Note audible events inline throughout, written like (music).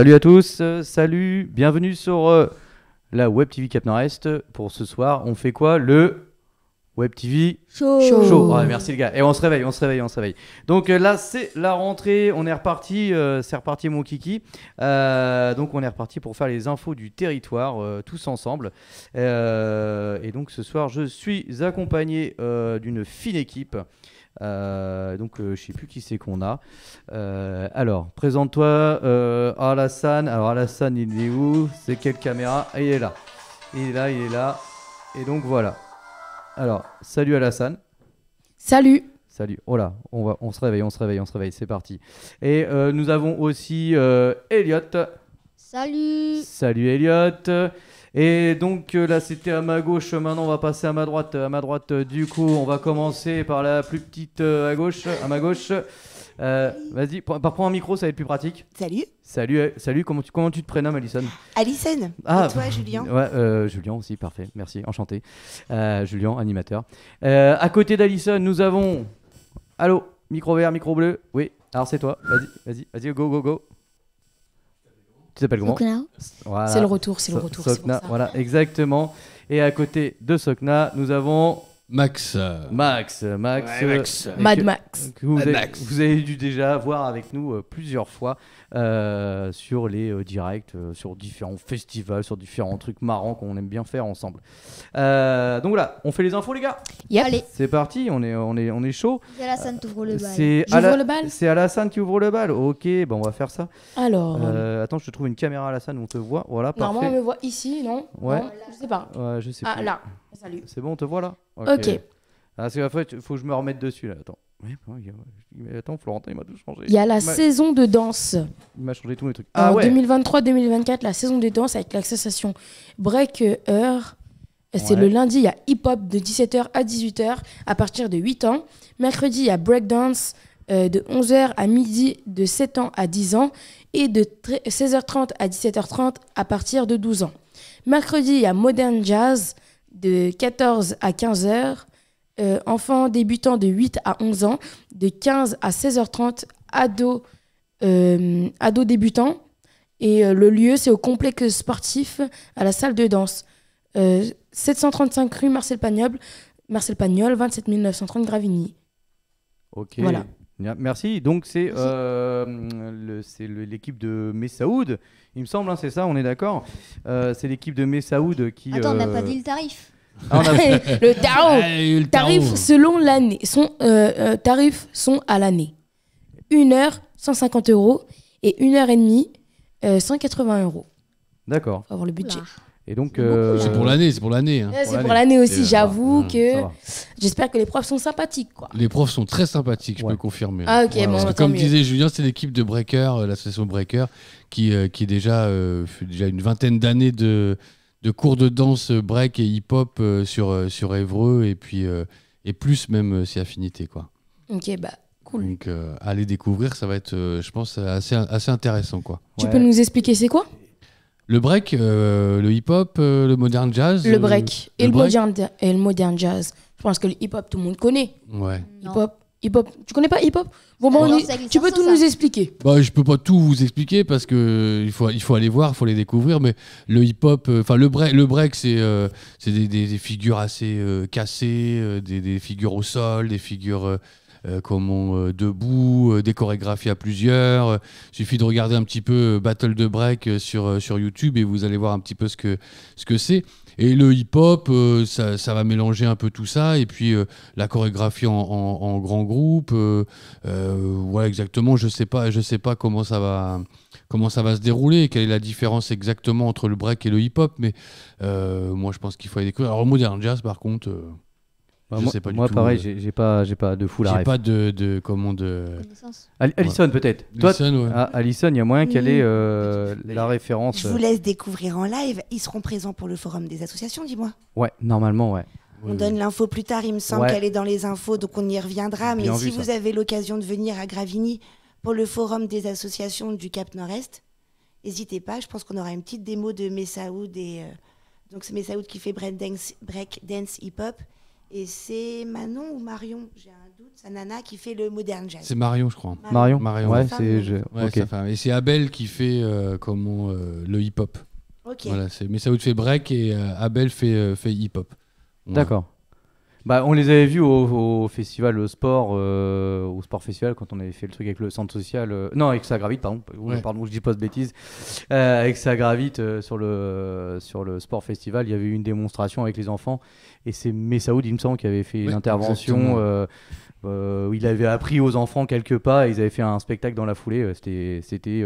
Salut à tous, euh, salut, bienvenue sur euh, la Web TV Cap Nord-Est. Pour ce soir, on fait quoi Le Web TV Show. Show. Ah, merci les gars. Et on se réveille, on se réveille, on se réveille. Donc euh, là, c'est la rentrée, on est reparti, c'est reparti mon kiki. donc on est reparti pour faire les infos du territoire tous ensemble. et donc ce soir, je suis accompagné d'une fine équipe. Euh, donc, euh, je ne sais plus qui c'est qu'on a. Euh, alors, présente-toi, Alassane. Alors, Alassane, il est où C'est quelle caméra ah, Il est là. Il est là, il est là. Et donc, voilà. Alors, salut Alassane. Salut. Salut. Oh on, va, on se réveille, on se réveille, on se réveille, c'est parti. Et nous avons aussi euh, Elliot. Salut. Salut Elliot. Et donc euh, là c'était à ma gauche, maintenant on va passer à ma droite. À ma droite euh, du coup on va commencer par la plus petite euh, à gauche, à ma gauche. Vas-y, par prendre un micro, ça va être plus pratique. Salut. Salut, salut. Comment tu, comment tu te prénommes, Alison Alison. Ah, toi, Julien ouais, Julien aussi, parfait. Merci, enchanté. Julien, animateur. à côté d'Alison, nous avons. Allô, micro vert, micro bleu. Oui. Alors c'est toi. Vas-y, vas-y, vas-y, go, go, go. Tu comment voilà. C'est le retour, c'est le retour. Sokna, voilà, exactement. Et à côté de Sokna, nous avons Max. Max, Max, euh, Mad Max. vous, avez, dû déjà voir avec nous euh, plusieurs fois euh, sur les directs, sur différents festivals, sur différents trucs marrants qu'on aime bien faire ensemble. donc voilà, on fait les infos les gars. Allez. C'est parti, on est, on est, on est chaud. C'est Alassane qui ouvre le bal. C'est Alassane qui ouvre le bal. Ok, bon on va faire ça. Alors. attends, je te trouve une caméra Alassane, on te voit. Voilà, parfait. Normalement on me voit ici, non Ouais. je sais pas. Ouais, je sais pas. Ah là. Salut. C'est bon, on te voit là Ok. Ah, il faut que je me remette dessus là. Attends. il m'a tout changé. Il y a la saison de danse. Il m'a changé tous mes trucs. en 2023-2024, ah la saison de danse avec l'accessation Break C'est le lundi, il y a hip-hop de 17h à 18h à partir de 8 ans. Mercredi, il y a breakdance dance euh, de 11h à midi de 7 ans à 10 ans et de 16h30 à 17h30 à partir de 12 ans. Mercredi, il y a modern jazz de 14 à 15 heures, euh, enfants débutants de 8 à 11 ans, de 15 à 16h30, ados, euh, ados débutants. Et euh, le lieu, c'est au complexe sportif à la salle de danse. 735 rue Marcel Pagnol, Marcel Pagnol 27 Gravigny. Ok. Voilà. Merci. Donc c'est euh, l'équipe de Mesaoud, il me semble, hein, c'est ça, on est d'accord. Euh, c'est l'équipe de Mesaoud qui. Attends, on n'a pas euh, dit le tarif. Ah, (laughs) le ah, tarif selon l'année. Son tarifs sont à l'année. Une heure, 150 euros. Et une heure et demie, 180 euros. D'accord. Pour avoir le budget. Et donc, euh, c'est pour l'année, c'est pour l'année. Hein. C'est pour l'année aussi, j'avoue que j'espère que les profs sont sympathiques. Quoi. Les profs sont très sympathiques, je peux confirmer. Ah, bah, comme disait Julien, c'est l'équipe de Breaker, euh, l'association Breaker, qui, euh, qui déjà, fait déjà une vingtaine d'années de, de cours de danse break et hip-hop sur, sur Évreux et puis et plus même ses affinités. quoi. Ok, bah cool. Donc allez découvrir, ça va être, je pense, assez, assez intéressant quoi. Tu peux nous expliquer c'est quoi le break, euh, le hip-hop, euh, le modern jazz. Le euh, break, et, le Modern, jazz. Je pense que le hip-hop, tout le monde connaît. Ouais. Hip-hop, hip-hop. Tu connais pas hip-hop Tu peux tout nous expliquer bah, Je peux pas tout vous expliquer parce que il faut, il faut aller voir, il faut les découvrir. Mais le hip-hop, enfin le break, le break c'est des, des, figures assez cassées, des, des, figures au sol, des figures euh, comment euh, debout, euh, des chorégraphies à plusieurs. suffit de regarder un petit peu Battle de Break sur, sur YouTube et vous allez voir un petit peu ce que ce que c'est. Et le hip-hop, ça, va mélanger un peu tout ça. Et puis la chorégraphie en, grand groupe. Voilà exactement. Je sais pas, je sais pas comment ça va comment ça va se dérouler, quelle est la différence exactement entre le break et le hip-hop. Mais moi, je pense qu'il faut aller découvrir. Alors modern jazz, par contre. Bah, moi, pareil, euh, je j'ai pas, j'ai pas de fou la J'ai pas de, de comment de. peut-être. Toi, ah, il y a moyen qu'elle ait euh, la référence. Je euh. vous laisse découvrir en live. Ils seront présents pour le forum des associations, dis-moi. Ouais, normalement ouais. On donne l'info plus tard, il me semble qu'elle est dans les infos, donc on y reviendra. Mais si vous avez l'occasion de venir à Gravigny pour le forum des associations du Cap Nord-Est, n'hésitez pas. Je pense qu'on aura une petite démo de Messaoud. Et, donc c'est Messaoud qui fait break dance hip-hop. Et c'est Manon ou Marion, j'ai un doute, C'est nana qui fait le modern jazz. C'est Marion, je crois. Marion. Marion. Ouais, c'est Et c'est Abel qui fait euh, comment euh, le hip-hop. Ok. Voilà, c'est fait break et euh, Abel fait, fait hip-hop. D'accord. Bah, on les avait vus au, festival le sport, euh, au sport festival quand on avait fait le truc avec le centre social. Euh, non, avec ça gravite, pardon. Pardon, je dis pas de bêtises. Euh, avec ça gravite sur le sur le sport festival, il y avait eu une démonstration avec les enfants et c'est Messaoud, il me semble, qui avait fait une intervention. où il avait appris aux enfants quelques pas, et ils avaient fait un spectacle dans la foulée. C'était c'était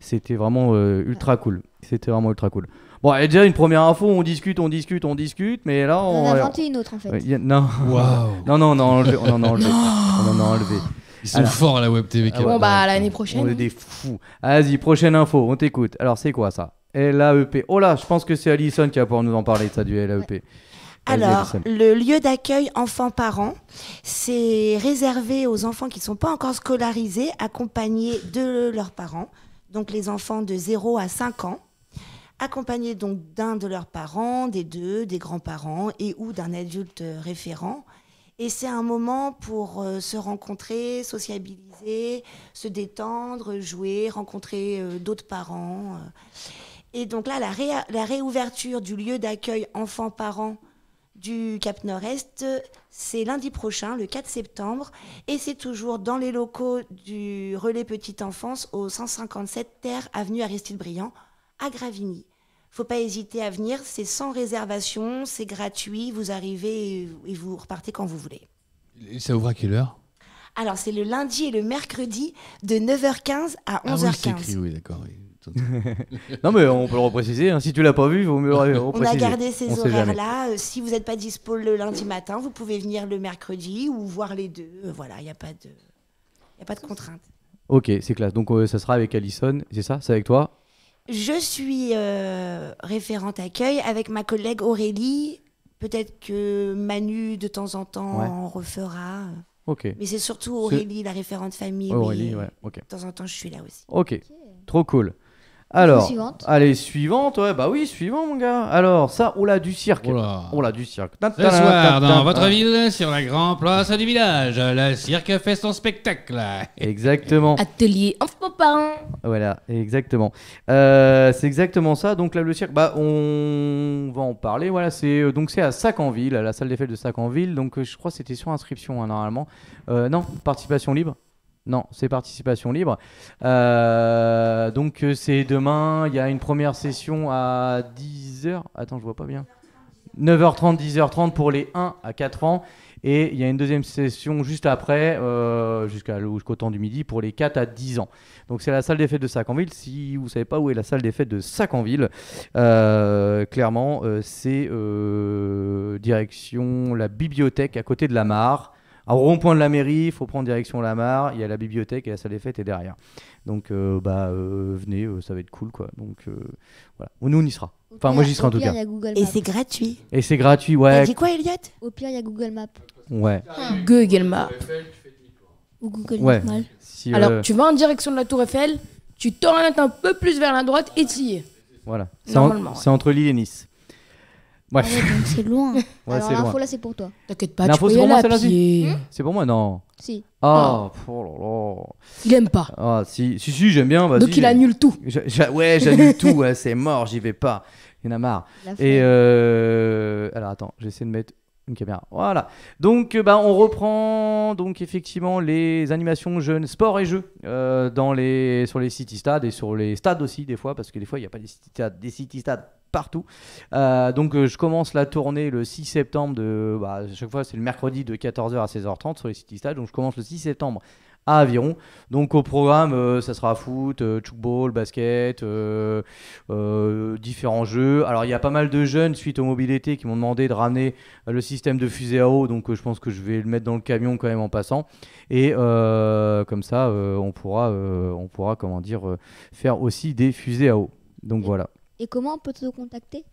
c'était vraiment ultra cool. C'était vraiment ultra cool. Bon, a déjà, une première info, on discute, on discute, on discute, mais là, on. On a inventé une autre en fait. non. Waouh. (laughs) non. non, on en a enlevé. Ils sont forts à la Web TV. Ah bah, bon, bah, l'année prochaine. On est des fous. Vas-y, prochaine info, on t'écoute. Alors, c'est quoi ça LAEP. Oh là, je pense que c'est Alison qui va pouvoir nous en parler de ça, du LAEP. Alors, le lieu d'accueil enfants-parents, c'est réservé aux enfants qui ne sont pas encore scolarisés, accompagnés de leurs parents, donc les enfants de 0 à 5 ans accompagnés donc d'un de leurs parents, des deux, des grands-parents et ou d'un adulte référent. Et c'est un moment pour euh, se rencontrer, sociabiliser, se détendre, jouer, rencontrer euh, d'autres parents. Euh. Et donc là, la, la réouverture du lieu d'accueil enfants-parents du Cap Nord-Est, c'est lundi prochain, le 4 septembre, et c'est toujours dans les locaux du relais Petite Enfance au 157 Terre Avenue Aristide Briand à Gravigny faut pas hésiter à venir. C'est sans réservation, c'est gratuit. Vous arrivez et vous repartez quand vous voulez. Et ça ouvre à quelle heure Alors, c'est le lundi et le mercredi de 9h15 à 11h15. Ah écrit, oui d'accord. (laughs) non mais on peut le repréciser, hein. si tu l'as pas vu, il vaut mieux repréciser. On a gardé ces horaires-là. Euh, si vous n'êtes pas dispo le lundi matin, vous pouvez venir le mercredi ou voir les deux. Euh, voilà, il n'y a pas de, y pas de contrainte. Ok, c'est classe. Donc euh, ça sera avec Alison, c'est ça C'est avec toi je suis euh, référente accueil avec ma collègue Aurélie. Peut-être que Manu, de temps en temps, en refera. Ok. Mais c'est surtout Aurélie, la référente famille. Oh, Aurélie, ouais. De temps en temps, je suis là aussi. Ok. Trop cool. Alors, suivante. allez, suivante, ouais, bah oui, suivant, mon gars. Alors, ça, oula, du cirque. Oula, oula du cirque. Ce dans votre ville, sur la grande place du village, le cirque fait son spectacle. Exactement. Atelier enfant Voilà, exactement. Euh, c'est exactement ça. Donc là, le cirque, bah, on va en parler. Voilà, c'est euh, donc c'est à Sac-en-Ville, à la salle des fêtes de Sac-en-Ville. Donc, euh, je crois que c'était sur inscription, hein, normalement. non, participation libre. Non, c'est participation libre. Euh, donc euh, c'est demain, il y a une première session à 10h. Attends, je vois pas bien. 9h30, 10h30 pour les 1 à 4 ans. Et il y a une deuxième session juste après, euh, jusqu'au temps du midi, pour les 4 à 10 ans. Donc c'est la salle des fêtes de Sac-en-Ville. Si vous ne savez pas où est la salle des fêtes de Sacanville, euh, clairement, euh, c'est direction la bibliothèque à côté de la mare au rond-point de la mairie, il faut prendre direction la mare, il y a la bibliothèque et la salle des fêtes est derrière. Donc, euh, bah, euh, venez, euh, ça va être cool, quoi. Donc, voilà. Nous, on y sera. enfin, moi, j'y serai en tout cas. Et c'est gratuit. Et c'est gratuit, ouais. T'as dit quoi, Elliot Au pire, il y a Google Maps. Ouais. Ah, hein. Google Maps. Ou Google Maps. Alors, tu vas en direction de la Tour Eiffel, tu t'orientes un peu plus vers la droite et tu y es. Voilà. C'est entre Lille et Nice. Bref. Ah (laughs) ouais, c'est loin. Alors l'info là c'est pour toi. T'inquiète pas, l'info, tu peux y hmm c'est pour moi, non. Si. Ah, ah. oh là là. Il aime pas. Ah, si, si, j'aime bien. Donc il annule tout. ouais, j'annule tout, (laughs) c'est mort, j'y vais pas. Il y en a marre. Et euh, Alors attends, j'essaie de mettre une caméra. Voilà. Donc, euh, bah, on reprend donc effectivement les animations jeunes, sport et jeux euh, dans les, sur les city stades et sur les stades aussi des fois, parce que des fois il n'y a pas des city stades, des city stades partout. Euh, donc, je commence la tournée le 6 septembre de, bah, à chaque fois c'est le mercredi de 14h à 16h30 sur les city stades. Donc, je commence le 6 septembre à Aviron. Donc au programme, euh, ça sera foot, euh, basket, euh, euh, différents jeux. Alors il y a pas mal de jeunes suite aux mobilités qui m'ont demandé de ramener le système de fusée à eau, donc je pense que je vais le mettre dans le camion quand même en passant. Et comme ça, on pourra, on pourra comment dire, faire aussi des fusées à eau. Donc et, voilà. Et comment on peut te contacter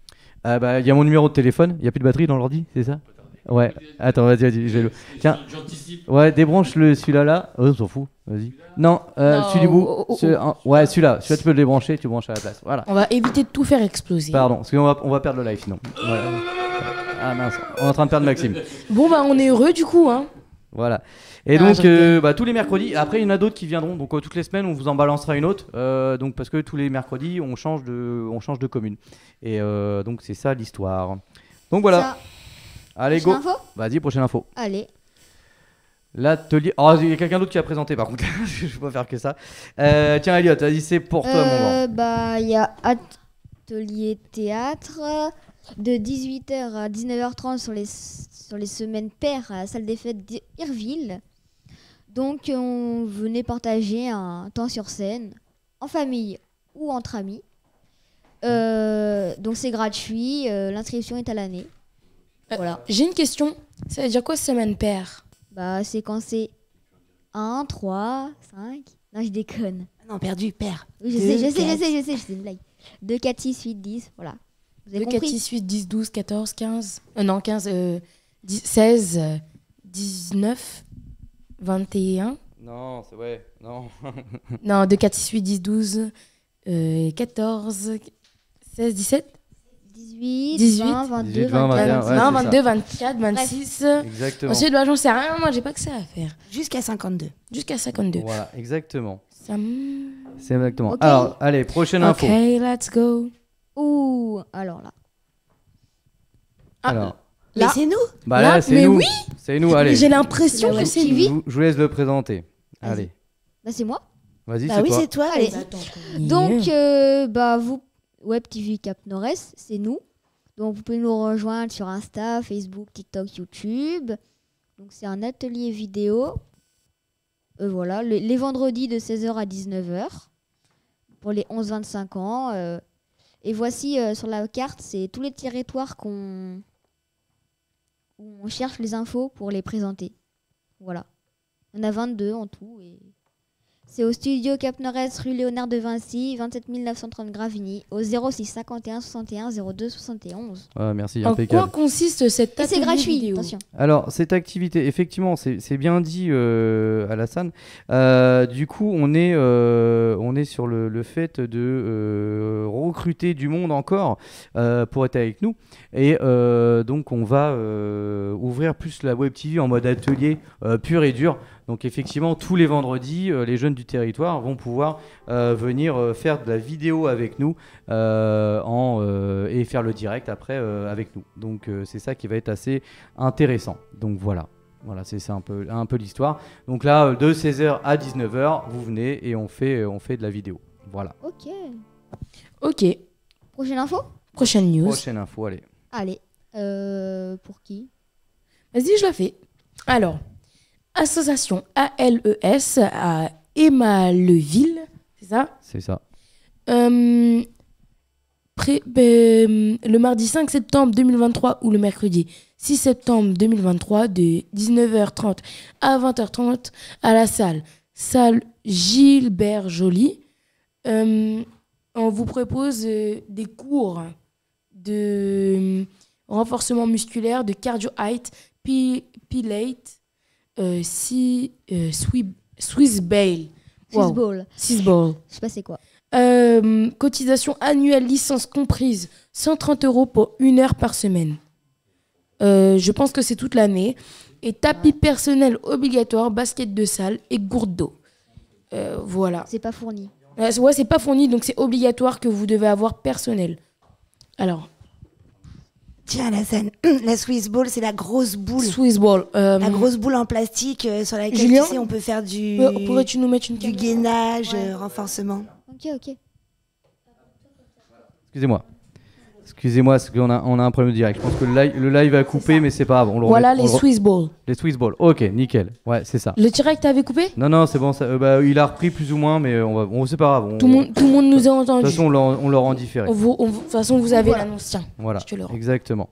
ah, bah, Il bah, y a mon numéro de téléphone. Il n'y a plus de batterie dans l'ordi, c'est ça Ouais. Attends, vas-y, vas-y, j'ai le. Tiens. J'anticipe. Ouais, débranche-le, celui-là là. Oh, on s'en fout. Vas-y. Non, euh, celui du bout. ouais, celui-là. tu peux le débrancher, tu branches à la place. Voilà. On va éviter de tout faire exploser. Pardon, parce qu'on va, on va perdre le live sinon. Ah mince, on est en train de perdre Maxime. Bon, bah, on est heureux du coup, hein. Voilà. Et ah, donc, euh, bah, tous les mercredis, après il y en a d'autres qui viendront, donc euh, toutes les semaines on vous en balancera une autre, donc, parce que tous les mercredis on change de, on change de commune. Et donc c'est ça l'histoire. Donc voilà, Allez, prochaine go. Vas-y, prochaine info. Allez. L'atelier. Oh, il y a quelqu'un d'autre qui a présenté par contre. (laughs) je vais pas faire que ça. Euh, tiens, Elliot, vas-y, c'est pour toi, mon grand. Euh, bah, il y a Atelier Théâtre de 18h à 19h30 sur les, sur les semaines paires à la salle des fêtes d'Irville. Donc, on venait partager un temps sur scène, en famille ou entre amis. Euh, donc, c'est gratuit, l'inscription est à l'année. Euh, voilà. J'ai une question. Ça veut dire quoi semaine paire Bah, c'est quand c'est 1, 3, 5. Non, je déconne. Ah non, perdu, paire. je, sais, je, sais, je sais, je sais, je une blague. 2, 4, 6, 8, 10, voilà. Vous avez 2, 4, 6, 8, 10, 12, 14, 15. non, 15, 16, 19, 21. Non, c'est vrai, non. (laughs) non, 2, 4, 6, 8, 10, 12, 14, 16, 17. 18, 20, 22, 24, 22, 26. Exactement. Ensuite, bah, j'en sais rien, moi, j'ai pas que ça à faire. Jusqu'à 52. Jusqu'à 52. Voilà, exactement. C'est exactement. Alors, allez, prochaine info. Ok, let's go. Ouh, alors là. Ah, alors. Là. c'est nous Bah c'est nous. Oui c'est nous, allez. J'ai l'impression que c'est lui. Je vous laisse le présenter. Allez. Bah, c'est moi bah oui, c'est toi. Allez. Donc, euh, bah, vous Web TV Cap Nord-Est, c'est nous. Donc vous pouvez nous rejoindre sur Insta, Facebook, TikTok, YouTube. Donc c'est un atelier vidéo. Euh, voilà, les vendredis de 16h à 19h pour les 11-25 ans. Euh, et voici euh, sur la carte, c'est tous les territoires qu'on où on cherche les infos pour les présenter. Voilà. On a 22 en tout et c'est au studio Cap Nord-Est, rue Léonard de Vinci, 27 930 Gravigny, au 06 51 61 02 71. Ah, merci, en quoi consiste cette c'est gratuit, Alors, cette activité, effectivement, c'est bien dit, euh, Alassane. Euh, du coup, on est, euh, on est sur le, fait de recruter du monde encore pour être avec nous. Et donc, on va ouvrir plus la Web TV en mode atelier pur et dur. Donc effectivement, tous les vendredis, euh, les jeunes du territoire vont pouvoir euh, venir euh, faire de la vidéo avec nous et faire le direct après avec nous. Donc c'est ça qui va être assez intéressant. Donc voilà. Voilà, c'est un peu, un peu l'histoire. Donc là, de 16h à 19h, vous venez et on fait, on fait de la vidéo. Voilà. Ok. Ok. Prochaine info Prochaine news. Prochaine info, allez. Allez. pour qui Vas-y, je la fais. Alors, Association ALES à Emma Leville, c'est ça C'est ça. Euh, ben, le mardi 5 septembre 2023 ou le mercredi 6 septembre 2023 de 19h30 à 20h30 à la salle, salle Gilbert Joly. Euh, on vous propose euh, des cours de renforcement musculaire, de cardio height, pilate, euh, si, euh, Swiss, Ball. Je sais pas c'est quoi. Euh, cotisation annuelle, licence comprise, 130 euros pour une heure par semaine. Euh, je pense que c'est toute l'année. Et tapis personnel obligatoire, basket de salle et gourde d'eau. voilà. C'est pas fourni. ouais, c'est pas fourni, donc c'est obligatoire que vous devez avoir personnel. Alors, Tiens, la scène, (clears throat) la Swiss Ball, c'est la grosse boule. Ball. Euh, la grosse boule en plastique euh, sur laquelle tu sais, on peut faire du. Euh, pourrais-tu nous mettre une Du gainage, renforcement. Ok, ok. Excusez-moi. Excusez-moi, on a, on a un problème direct. Je pense que le live, a coupé, mais c'est pas grave. voilà les Swiss Balls. Les Swiss Balls, ok, nickel. Ouais, c'est ça. Le direct avait coupé Non, non, c'est bon. Euh, bah, il a repris plus ou moins, mais euh, on va, on, c'est pas grave. tout, le monde, tout le monde nous a entendus. De toute façon, on, leur rend différé. De toute façon, vous avez l'annonce, voilà. tiens. Voilà, exactement.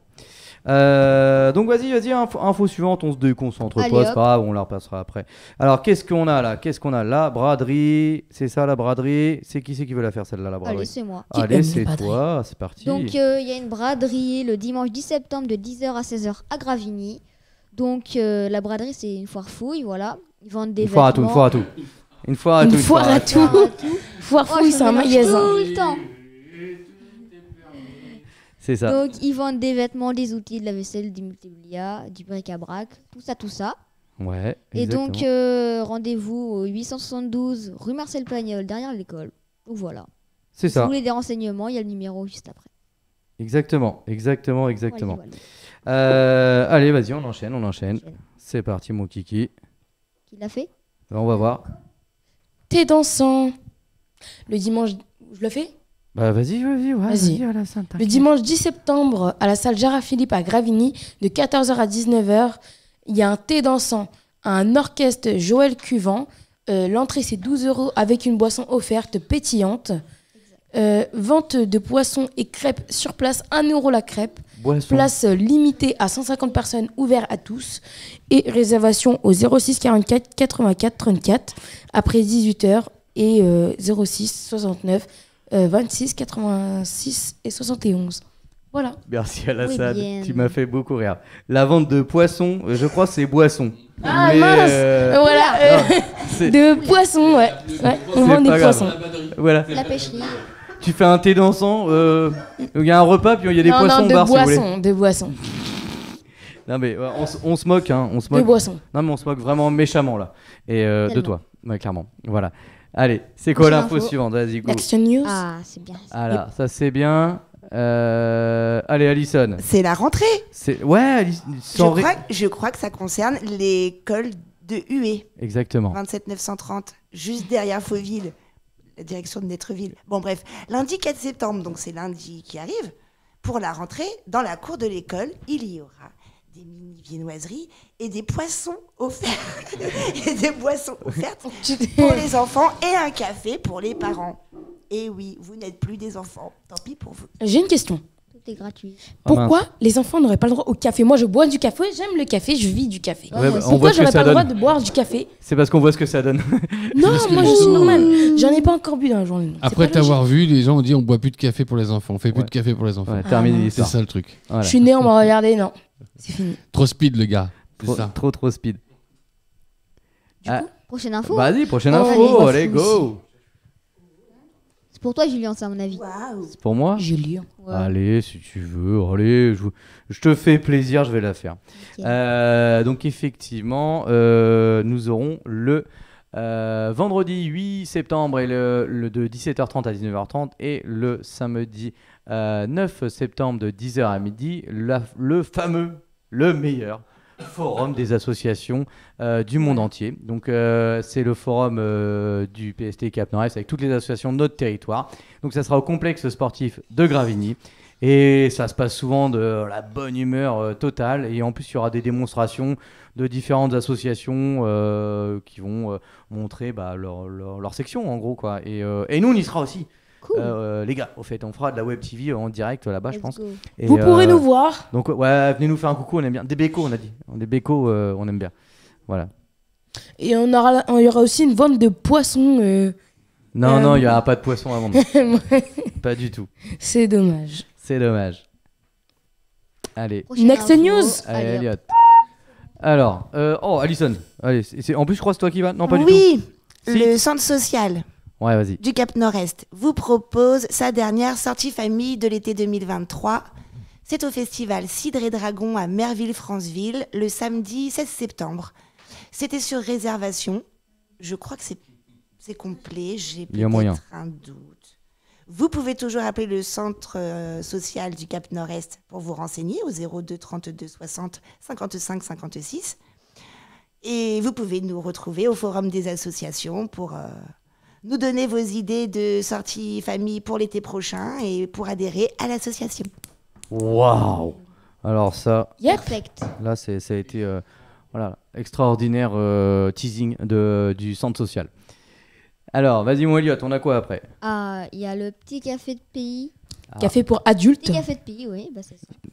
Euh, donc vas-y, vas-y, info, suivante, on se déconcentre pas, c'est pas grave, on la repassera après. Alors qu'est-ce qu'on a là Qu'est-ce qu'on a là Braderie, c'est ça la braderie C'est qui c'est qui veut la faire celle-là la braderie Allez, c'est moi. Allez, c'est toi, c'est parti. Donc euh, il y a une braderie le dimanche 10 septembre de 10h à 16h à Gravigny. Donc euh, la braderie c'est une foire fouille, voilà. Ils vendent des une vêtements. Foire à tout, une foire à tout. Une foire à tout. une foire à tout. Foire fouille, oh, c'est un magasin. Tout le temps. Donc, ils vendent des vêtements, des outils, de la vaisselle, des du bric-à-brac, tout ça, tout ça. Ouais. Et donc, euh, rendez-vous au 872 rue Marcel Pagnol, derrière l'école. Voilà. C'est ça. Si vous voulez des renseignements, il y a le numéro juste après. Exactement, exactement, exactement. Euh, allez, vas-y, on enchaîne, on enchaîne. C'est parti, mon kiki. Qui l'a fait ben, On va voir. T'es dansant. Le dimanche, je le fais bah, vas-y, vas-y, Vas-y. Le dimanche 10 septembre, à la salle Gérard Philippe à Gravigny, de 14h à 19h, il y a un thé dansant, un orchestre Joël Cuvent. Euh, l'entrée, c'est 12 euros avec une boisson offerte pétillante. Euh, vente de poissons et crêpes sur place, 1 euro la crêpe. Place limitée à 150 personnes, ouvert à tous. Et réservation au 06 44 84 34 après 18h et 06 euh, 69 26, euh, 86 et 71. Voilà. Merci Alassane, tu m'as fait beaucoup rire. La vente de poissons, euh, je crois c'est boissons Ah mince euh, Voilà, (laughs) de poissons, ouais. on vend des poissons. Voilà. La pêcherie. Tu fais un thé dansant, il y a un repas, puis il y a des poissons non, bar boisson, De boissons, Non mais on, se moque, hein, on se moque. boissons. Non mais on se moque vraiment méchamment là, et de toi, clairement. Voilà. Allez, c'est quoi l'info suivante Vas-y, go. Action News. Ah, c'est bien. Alors, ça c'est bien. Euh, allez, Alison. C'est la rentrée. C'est ouais, Alison. je, crois, que ça concerne l'école de Hué. Exactement. 27 930, juste derrière Fauville, la direction de Netreville. Bon, bref, lundi 4 septembre, donc c'est lundi qui arrive. Pour la rentrée, dans la cour de l'école, il y aura des mini viennoiseries et des poissons offerts (laughs) et des boissons offertes (laughs) pour les enfants et un café pour les parents. Et oui, vous n'êtes plus des enfants. Tant pis pour vous. J'ai une question. Tout est gratuit. Ah, Pourquoi les enfants n'auraient pas le droit au café Moi, je bois du café, j'aime le café, je vis du café. Bah, Pourquoi j'aurais pas le droit de boire du café C'est parce qu'on voit ce que ça donne. non, (laughs) moi, je suis normale. Euh, J'en ai pas encore bu dans la journée. Après t'avoir vu, les gens ont dit on boit plus de café pour les enfants, on fait plus de café pour les enfants. terminé ah. c'est ça le truc. Je suis né on m'a regardé, non. C'est fini. Trop speed, le gars. Trop, trop, speed. Du coup, ah. prochaine info Vas-y, prochaine info, allez, go C'est pour toi, Julien, ça, à mon avis. C'est pour moi Julien. Allez, si tu veux, allez, je, te fais plaisir, je vais la faire. Euh, donc, effectivement, euh, nous aurons le. Euh, vendredi 8 septembre et le, de 17h30 à 19h30 et le samedi 9 euh, septembre de 10h à midi, le fameux, le meilleur forum des associations euh, du monde entier. Donc euh, c'est le forum du PST Cap Nord-Est avec toutes les associations de notre territoire. Donc ça sera au complexe sportif de Gravigny. Et ça se passe souvent de la bonne humeur totale. Et en plus, il y aura des démonstrations de différentes associations qui vont montrer bah, leur, section, en gros. Quoi. Et, et nous, on y sera aussi. Euh, euh, les gars, au fait, on fera de la web TV euh, en direct là-bas, je pense. vous pourrez nous voir. Donc, ouais, venez nous faire un coucou, on aime bien. Des bécos, on a dit. Des bécos, on aime bien. Voilà. Et on aura, il y aura aussi une vente de poissons. Non, non, il n'y aura pas de poissons à vendre. (laughs) pas du tout. C'est dommage. C'est dommage. Allez. Next news. Allez, Elliot. Alors, euh, oh, Alison. Allez, en plus, je crois que c'est toi qui vas. Non, pas oui, du tout. Oui, le centre social. Du Cap Nord-Est vous propose sa dernière sortie famille de l'été 2023. C'est au festival Cidre et Dragon à Merville-Franceville le samedi 16 septembre. C'était sur réservation. Je crois que c'est complet. J'ai peut-être un Vous pouvez toujours appeler le centre euh, social du Cap Nord-Est pour vous renseigner au 02 32 60 55 56. Et vous pouvez nous retrouver au Forum des associations pour euh, nous donner vos idées de sortie famille pour l'été prochain et pour adhérer à l'association. Waouh Alors ça... Perfect. Là, ça a été euh, voilà, extraordinaire euh, teasing de, du centre social. Alors, vas-y, mon Elliot, on a quoi après Ah, il y a le petit café de pays. Ah. Café pour adultes. Petit café de pays, oui, bah,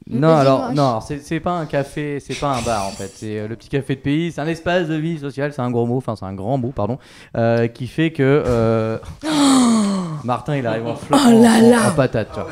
Non, alors, non, c'est pas un café, c'est pas un bar en fait. C'est euh, le petit café de pays, c'est un espace de vie sociale, c'est un gros mot, enfin c'est un grand mot, pardon, euh, qui fait que euh, (gasps) Martin il arrive en oh flot, patate. Tu vois.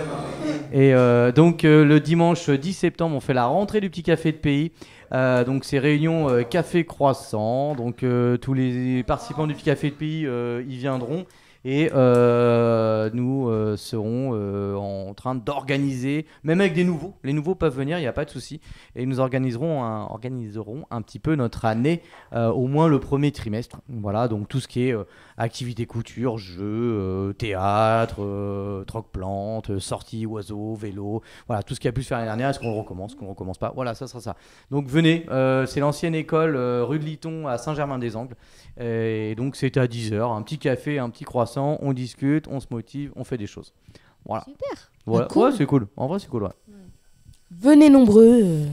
Et donc le dimanche 10 septembre, on fait la rentrée du petit café de pays. Euh, donc ces réunions euh, café croissant. Donc euh, tous les participants du café de pays y viendront et nous serons en train d'organiser, même avec des nouveaux. Les nouveaux peuvent venir, il n'y a pas de souci. Et nous organiserons organiserons un petit peu notre année, au moins le premier trimestre. Voilà, donc tout ce qui est activités couture, jeux, euh, théâtre, euh, troc plantes euh, sorties, oiseaux, vélo. Voilà, tout ce y a pu se faire l'année dernière. Est-ce qu'on recommence, qu'on recommence pas Voilà, ça sera ça. Donc venez, c'est l'ancienne école rue de Liton à Saint-Germain-des-Angles. Et donc c'est à 10h. Un petit café, un petit croissant, on discute, on se motive, on fait des choses. Voilà. Super. Voilà. Ah, c'est cool. En vrai, c'est cool. Ouais. Venez nombreux.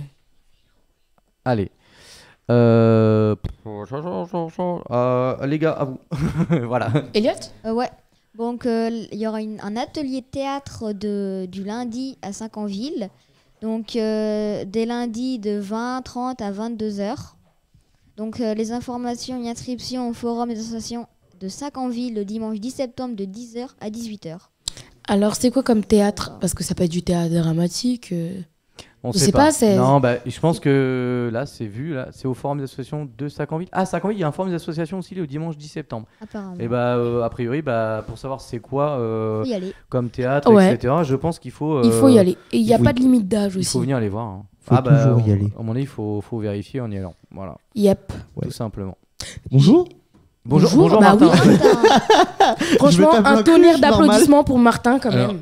Allez. Euh, euh, les gars, à vous. (laughs) voilà. Elliot euh, Ouais. Donc, il y aura un atelier théâtre de, du lundi à 5 en ville, Donc, dès lundi de 20, h 30 à 22 h Donc, les informations et inscriptions au forum des associations de 5 en ville le dimanche 10 septembre de 10h à 18h. Alors, c'est quoi comme théâtre Parce que ça peut être du théâtre dramatique. On sait pas. non, bah, je pense que là, c'est vu, là, c'est au forum des associations de Sacanville. Ah, Sacanville, il y a un forum des associations aussi le dimanche 10 septembre. Apparemment. Et eh bah, euh, a priori, bah, pour savoir c'est quoi euh, comme théâtre, etc., je pense qu'il faut. il faut y euh, aller. Et il n'y a pas de limite d'âge aussi. Il faut venir les voir. Hein. Faut ah, bah, toujours y aller. À mon avis, il faut, vérifier en y allant. Voilà. Yep. Tout simplement. Bonjour. Bonjour, bonjour, bah Martin. (laughs) Franchement, un tonnerre d'applaudissements pour Martin quand même.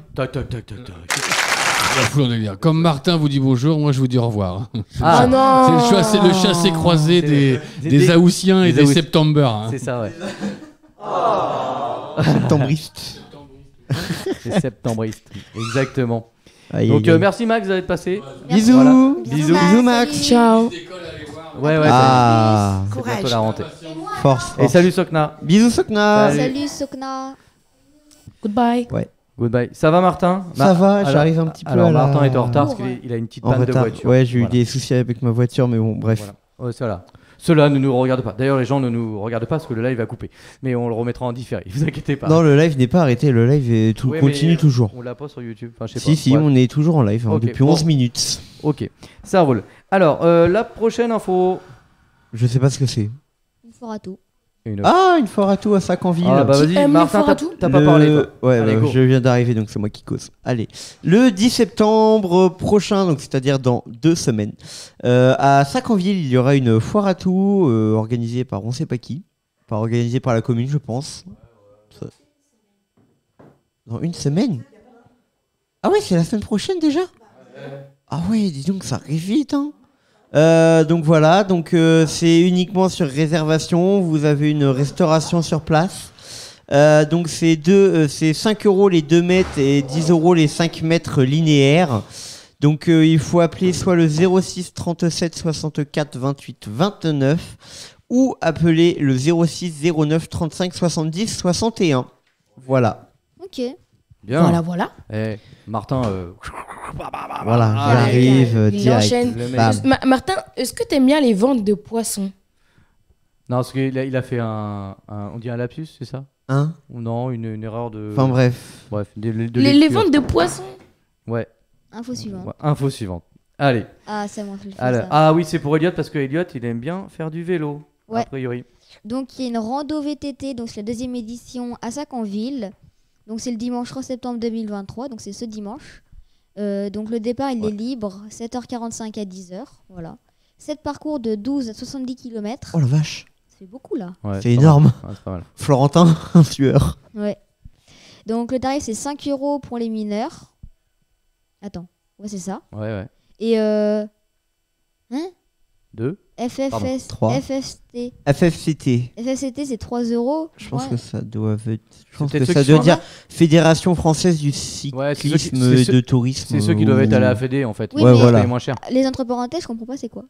Comme Martin vous dit bonjour, moi je vous dis au revoir. Ah non ah C'est le, chassé croisé des, des, et des, Septembers. Hein. C'est ça, ouais. (laughs) Septembristes. Septembriste, (laughs) Septembristes, exactement. Donc euh, merci Max d'être passé. Bisous. Bisous. Bisous Max. Ciao. Ouais ah. Courage. Force, Et salut Sokna. Bisous Sokna. Salut, Sokna. Goodbye. Goodbye. Ça va, Martin Ça va, j'arrive un petit peu. Alors, Martin est en retard parce qu'il a une petite panne de voiture. Ouais, j'ai eu des soucis avec ma voiture, mais bon, bref. Voilà. Cela ne nous regarde pas. D'ailleurs, les gens ne nous regardent pas parce que le live a coupé. Mais on le remettra en différé. (laughs) Vous inquiétez pas. Non, le live n'est pas arrêté. Le live tout, continue toujours. On l'a pas sur YouTube. si, si, on est toujours en live hein, depuis 11 minutes. Ok, ça roule. Alors, euh, la prochaine info. Je sais pas ce que c'est. On fera tout. Ah, une foire à tout à Sac-en-Ville! Ah bah vas-y, eh, pas parlé. Ouais, je viens d'arriver, donc c'est moi qui cause. Allez, le 10 septembre prochain, donc c'est-à-dire dans deux semaines, euh, à Sacanville, il y aura une foire à tout euh, organisée par on sait pas qui, Pas organisée par la commune, je pense. Dans une semaine. Ah ouais, c'est la semaine prochaine déjà. Ah ouais, dis donc, ça arrive vite, hein. Euh, donc voilà, donc euh, c'est uniquement sur réservation. Vous avez une restauration sur place. Euh, donc c'est deux, c'est 5 euros les 2 mètres et 10 euros les 5 mètres linéaires. Donc il faut appeler soit le 06 37 64 28 29 ou appeler le 06 09 35 70 61. Voilà. Ok. Voilà, voilà. Eh, Martin, euh, voilà, ah, il euh, direct. Martin, est-ce que tu aimes bien les ventes de poissons Non, parce qu'il a, il a fait un, on dit un lapsus, c'est ça Hein Non, une, erreur de. Enfin bref. Bref. les, ventes de poissons. Ouais. Info suivante. info suivante. Allez. Ah, le Ah oui, c'est pour Elliot parce que Elliot, il aime bien faire du vélo. A priori. Donc il y a une rando VTT, donc c'est la deuxième édition à Sac-en-Ville. Donc c'est le dimanche 3 septembre 2023, donc c'est ce dimanche. Euh, donc le départ, il est libre, 7h45 à 10h, voilà. 7 parcours de 12 à 70 km. Oh la vache C'est beaucoup là. c'est énorme. (laughs) Florentin, un tueur Ouais. Donc le tarif c'est 5 euros pour les mineurs. Attends, ouais c'est ça. Ouais ouais. Et euh, Hein FFS, 3. FFCT. FFCT. c'est 3 euros. Je pense que ça doit, être... je pense que ça doit dire Fédération française du cyclisme de tourisme. C'est ceux qui doivent être à la e en fait. Oui, ouais, voilà. moins Les entre parenthèses, je comprends pas c'est quoi.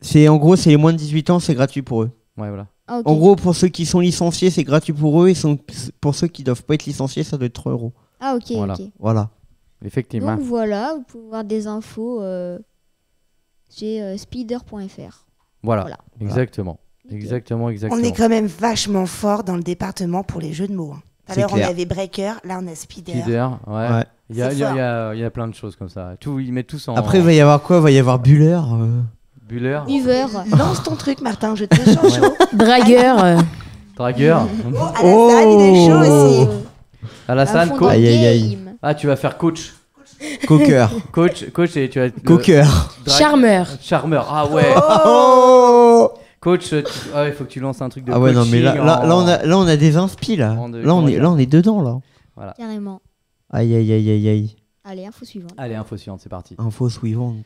C'est en gros, c'est les moins de 18 ans, c'est gratuit pour eux. Ouais, voilà. Ah, en gros, pour ceux qui sont licenciés, c'est gratuit pour eux et sont... pour ceux qui doivent pas être licenciés, ça doit être 3 euros. Ah ok. Voilà. Voilà. Effectivement. Donc voilà, vous pouvez voir des infos. Euh, j'ai euh, speeder.fr. Voilà. Exactement. Exactement, exactement. On est quand même vachement fort dans le département pour les jeux de mots. Alors hein. on avait Breaker, là on a Speeder. ouais. Il, y a, il, y a, il y, a, plein de choses comme ça. Tout, ils mettent tous en. Après, il va y avoir quoi Il va y avoir Buller. Euh. Buller. Uber. (laughs) Lance ton truc, Martin, je te change. Dragueur. Dragueur. Oh, Alassane, il est chaud oh. aussi. Alassane, coach. Aïe, aïe, aïe. Ah, tu vas faire coach. (laughs) Coqueur. Coach, coach, et tu as. Coqueur. Charmeur. Charmeur. Ah ouais. Oh. coach, ah, il faut que tu lances un truc de. Ah ouais, non, mais là, là, on, a, là on a des inspi là. Là on, est, là, on est dedans là. Voilà. Carrément. Aïe, aïe, aïe, aïe, Allez, info suivante. Allez, info suivante, c'est parti. Info suivante.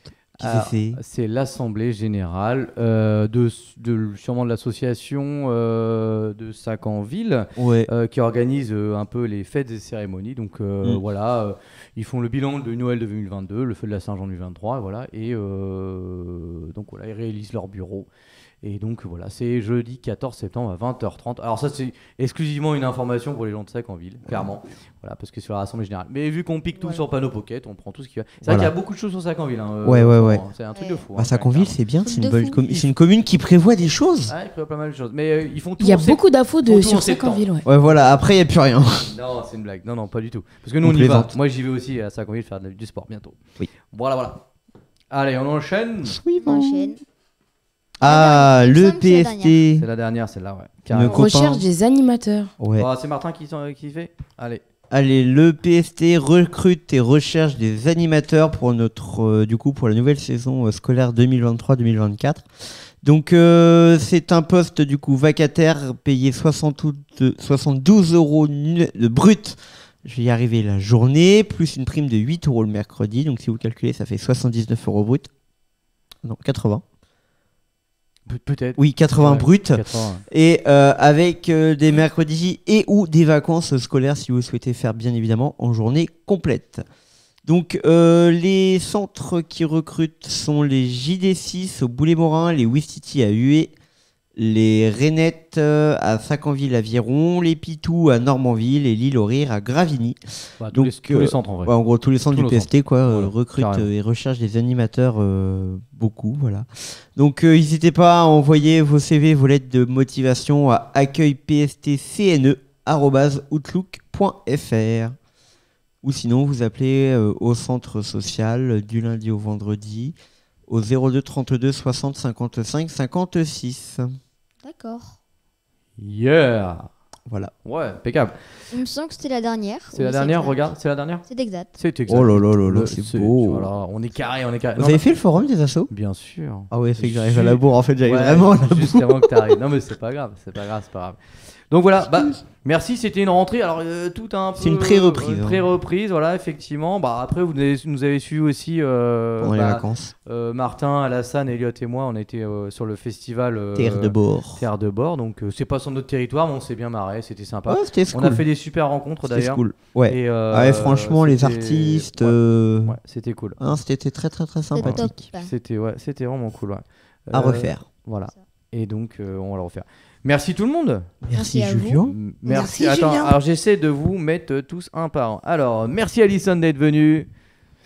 C'est l'assemblée générale euh, de, de, sûrement de l'association euh, de Sac en ville euh, qui organise un peu les fêtes et cérémonies. Donc mm. voilà, ils font le bilan de Noël 2022, le feu de la Saint-Jean 2023, voilà, et euh, donc voilà, ils réalisent leur bureau. Et donc voilà, c'est jeudi 14 septembre à 20h30. Alors ça c'est exclusivement une information pour les gens de sac en ville, clairement. Voilà, parce que sur la Rassemblée Générale. Mais vu qu'on pique tout sur Panneau Pocket, on prend tout ce qui va. C'est vrai qu'il y a beaucoup de choses sur sac en ville. Hein, euh, ouais, ouais, ouais. C'est un truc de fou. Bah, hein. sac en ville, c'est bien. C'est une, commune qui prévoit des choses. Ouais, il prévoit pas mal de choses. Mais euh, ils font tout. Il y a beaucoup d'infos de sur sac en ville. Ouais. voilà. Après, il n'y a plus rien. (laughs) non, c'est une blague. Non, non, pas du tout. Parce que nous, on, y va. Moi, j'y vais aussi à sac en ville faire du sport bientôt. Oui. Voilà, voilà. Allez, on enchaîne. Oui, on enchaîne. Ah, ah le PST, C'est la dernière, c'est là ouais. Recherche des animateurs. Ouais. Ah, c'est Martin qui, fait Allez. Allez, le PST recrute et recherche des animateurs pour notre, euh, du coup, pour la nouvelle saison euh, scolaire 2023-2024. Donc, euh, c'est un poste du coup vacataire payé 72, euros de brut. Je vais y arriver la journée, plus une prime de 8 euros le mercredi. Donc, si vous calculez, ça fait 79 euros brut. Non, 80. Peut-être. Oui, 80 bruts brut. Et euh, avec euh, des mercredis et ou des vacances scolaires si vous souhaitez faire bien évidemment en journée complète. Donc euh, les centres qui recrutent sont les JD6 au Boulet-Morin, les Wistiti à Hué, les Rainettes euh, à sacanville aviron les Pitous à Normandville et l'île aux à Gravigny. Bah, tous Donc, les, tous les euh, centres en vrai. Bah, en gros, tous les centres du PST quoi, euh, recrutent et recherchent des animateurs beaucoup. Voilà. Donc n'hésitez pas à envoyer vos CV, vos lettres de motivation à accueilpstcne.outlook.fr ou sinon vous appelez au centre social du lundi au vendredi au 02 32 60 55 56. D'accord. Yeah Voilà. Ouais, impeccable. Il me semble que c'était la dernière. C'est la dernière, regarde, c'est la dernière C'est exact. C'est exact. Oh là là là là, c'est beau. on est carré, on est carré. Vous avez fait le forum des assos Bien sûr. Ah ouais, c'est que j'arrive à la bourre en fait, j'arrive vraiment à la juste avant que t'arrives. Non mais c'est pas grave, c'est pas grave, c'est pas grave. Donc voilà, bah, merci, c'était une rentrée. Alors, euh, tout un C'est une pré-reprise. Euh, hein. pré-reprise, voilà, effectivement. Bah, après, vous nous avez, nous suivi aussi. Euh, Pendant les bah, vacances. Euh, Martin, Alassane, Elliot et moi, on était sur le festival. Terre de Bord. Terre de Bord. Donc, c'est pas sur notre territoire, mais on s'est bien marré, c'était sympa. Ouais, c'était cool. On a fait des super rencontres d'ailleurs. C'était cool. Ouais. Et, ah ouais franchement, les artistes. Ouais, c'était cool. Hein, c'était très, très, très sympathique. Hein. C'était ouais, vraiment cool. À refaire. Voilà. Et donc, on va le refaire. Merci tout le monde. Merci, Julien. Merci. Attends, alors j'essaie de vous mettre tous un par un. Alors, merci Alison d'être venue.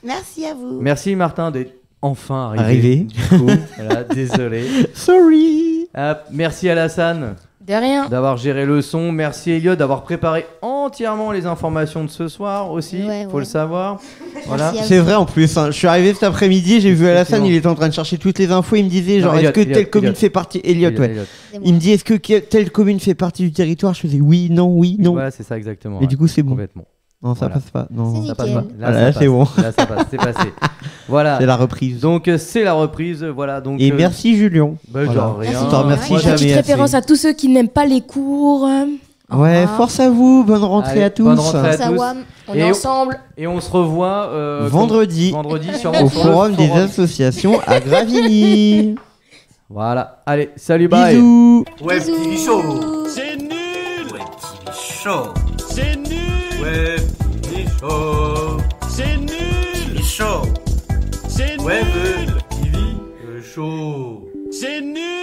Merci à vous. Merci Martin d'être enfin arrivé. Arrivé. Du coup, (laughs) désolé. Sorry. Ah, merci Alassane. D'avoir géré le son. Merci Elliot d'avoir préparé entièrement les informations de ce soir aussi. Il faut le savoir. (laughs) voilà. C'est vrai en plus. Hein. Je suis arrivé cet après-midi, j'ai vu Alassane, il était en train de chercher toutes les infos. Il me disait genre est-ce que telle commune fait partie Elliot, Il me dit est-ce que telle commune fait partie du territoire Je faisais oui, non, oui, non. c'est ça exactement. Et du coup c'est bon. Non, ça passe pas. Non. Ça passe pas. Là, ah, c'est bon. Là, ça passe. C'est passé. (laughs) Voilà. C'est la reprise. Donc euh, c'est la reprise. Voilà. Donc. Et euh, merci Julien. bah, te remercie, Petite référence à tous ceux qui n'aiment pas les cours. Ouais, force à vous, bonne rentrée à tous. bonne à on Et est ensemble. Et on se revoit euh, vendredi vendredi sur au forum des associations à (laughs) Gravigny. Voilà. Allez, salut, bye. Bisous. C'est nul C'est nul Web Show. C'est nul. Show. C'est nul. Web TV Show. C'est nul.